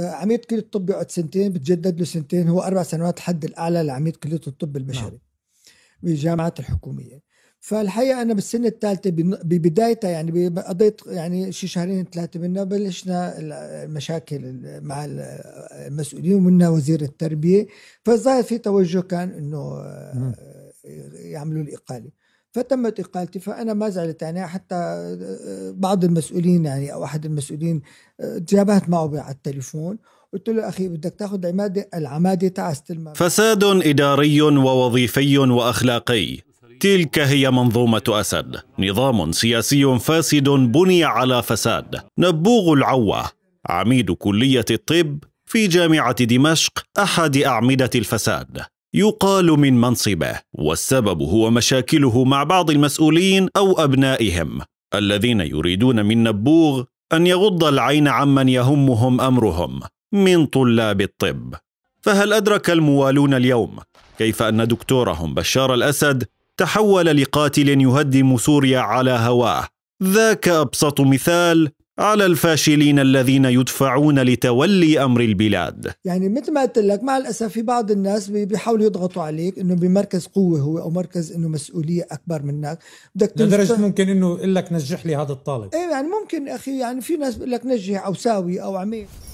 عميد كليه الطب يقعد سنتين بتجدد له سنتين هو اربع سنوات الحد الاعلى لعميد كليه الطب البشري نعم. بالجامعات الحكوميه فالحقيقه انا بالسنه الثالثه ببدايتها يعني قضيت يعني شي شهرين ثلاثه منها بلشنا المشاكل مع المسؤولين ومنا وزير التربيه فظاهر في توجه كان انه نعم. يعملوا الاقاله فتمت اقالتي فانا ما زعلت يعني حتى آه، بعض المسؤولين يعني او احد المسؤولين آه، تجابهت معه على التليفون قلت له اخي بدك تاخذ عماده العماده تاع استلمها فساد اداري ووظيفي واخلاقي تلك هي منظومة أسد، نظام سياسي فاسد بني على فساد. نبوغ العوة عميد كلية الطب في جامعة دمشق أحد أعمدة الفساد، يقال من منصبه والسبب هو مشاكله مع بعض المسؤولين او ابنائهم الذين يريدون من نبوغ ان يغض العين عمن يهمهم امرهم من طلاب الطب فهل ادرك الموالون اليوم كيف ان دكتورهم بشار الاسد تحول لقاتل يهدم سوريا على هواه ذاك ابسط مثال على الفاشلين الذين يدفعون لتولي امر البلاد يعني مثل ما قلت لك مع الاسف في بعض الناس بيحاولوا يضغطوا عليك انه بمركز قوه هو او مركز انه مسؤوليه اكبر منك بدك لدرجه ممكن انه يقول لك نجح لي هذا الطالب ايه يعني ممكن اخي يعني في ناس بيقول لك نجح او ساوي او عميل